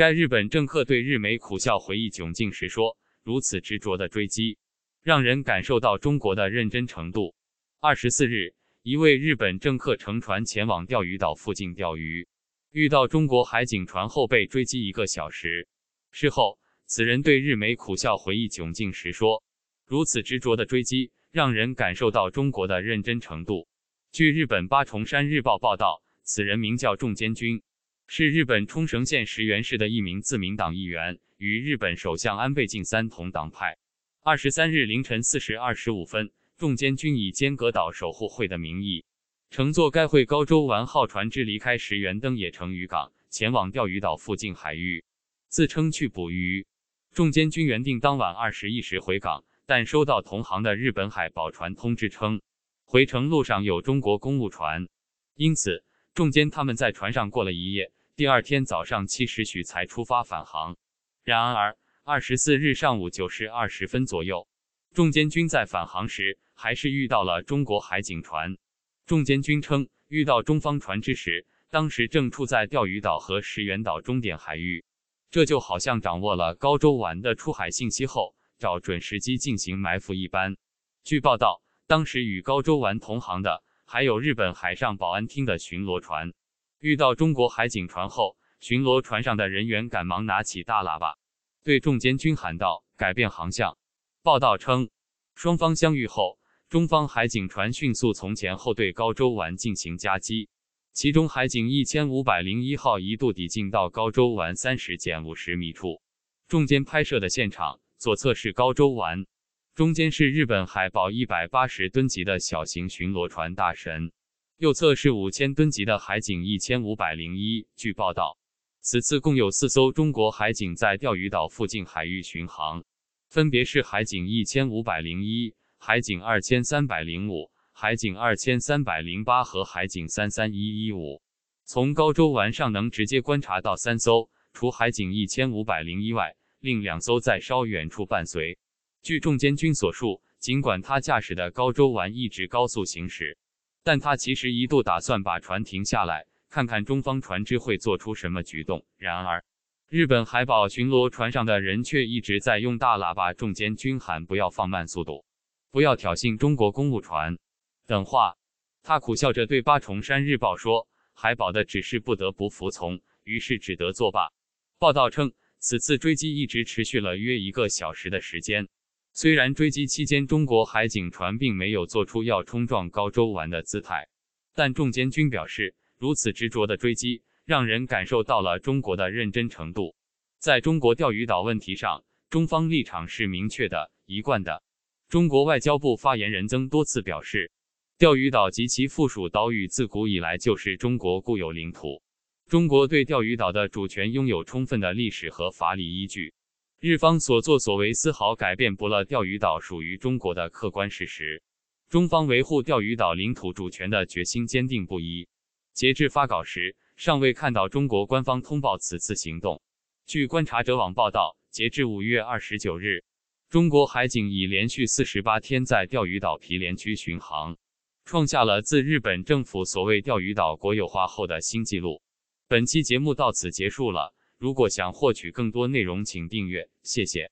该日本政客对日媒苦笑回忆窘境时说：“如此执着的追击，让人感受到中国的认真程度。”二十四日，一位日本政客乘船前往钓鱼岛附近钓鱼，遇到中国海警船后被追击一个小时。事后，此人对日媒苦笑回忆窘境时说：“如此执着的追击，让人感受到中国的认真程度。”据日本八重山日报报道，此人名叫众间军。是日本冲绳县石垣市的一名自民党议员，与日本首相安倍晋三同党派。二十三日凌晨四时二十五分，众间军以间阁岛守护会的名义，乘坐该会高州丸号船只离开石垣登野成鱼港，前往钓鱼岛附近海域，自称去捕鱼。众间军原定当晚二十一时回港，但收到同行的日本海保船通知称，回程路上有中国公务船，因此众间他们在船上过了一夜。第二天早上七时许才出发返航，然而二十四日上午九时二十分左右，众监军在返航时还是遇到了中国海警船。众监军称，遇到中方船只时，当时正处在钓鱼岛和石垣岛中点海域，这就好像掌握了高州丸的出海信息后，找准时机进行埋伏一般。据报道，当时与高州丸同行的还有日本海上保安厅的巡逻船。遇到中国海警船后，巡逻船上的人员赶忙拿起大喇叭，对众间军喊道：“改变航向。”报道称，双方相遇后，中方海警船迅速从前后对高州湾进行夹击，其中海警一千五百零一号一度抵近到高州湾三十减五十米处。中间拍摄的现场，左侧是高州湾，中间是日本海保一百八十吨级的小型巡逻船大神。右侧是五千吨级的海警一千五百零一。据报道，此次共有四艘中国海警在钓鱼岛附近海域巡航，分别是海警一千五百零一、海警二千三百零五、海警二千三百零八和海警三三一一五。从高州丸上能直接观察到三艘，除海警一千五百零一外，另两艘在稍远处伴随。据众监军所述，尽管他驾驶的高州丸一直高速行驶。但他其实一度打算把船停下来看看中方船只会做出什么举动。然而，日本海保巡逻船上的人却一直在用大喇叭重间军喊不要放慢速度，不要挑衅中国公务船等话。他苦笑着对《八重山日报》说：“海保的指示不得不服从，于是只得作罢。”报道称，此次追击一直持续了约一个小时的时间。虽然追击期间，中国海警船并没有做出要冲撞高州湾的姿态，但众监军表示，如此执着的追击让人感受到了中国的认真程度。在中国钓鱼岛问题上，中方立场是明确的、一贯的。中国外交部发言人曾多次表示，钓鱼岛及其附属岛屿自古以来就是中国固有领土，中国对钓鱼岛的主权拥有充分的历史和法理依据。日方所作所为丝毫改变不了钓鱼岛属于中国的客观事实，中方维护钓鱼岛领土主权的决心坚定不移。截至发稿时，尚未看到中国官方通报此次行动。据观察者网报道，截至五月二十九日，中国海警已连续四十八天在钓鱼岛毗连区巡航，创下了自日本政府所谓钓鱼岛国有化后的新纪录。本期节目到此结束了。如果想获取更多内容，请订阅，谢谢。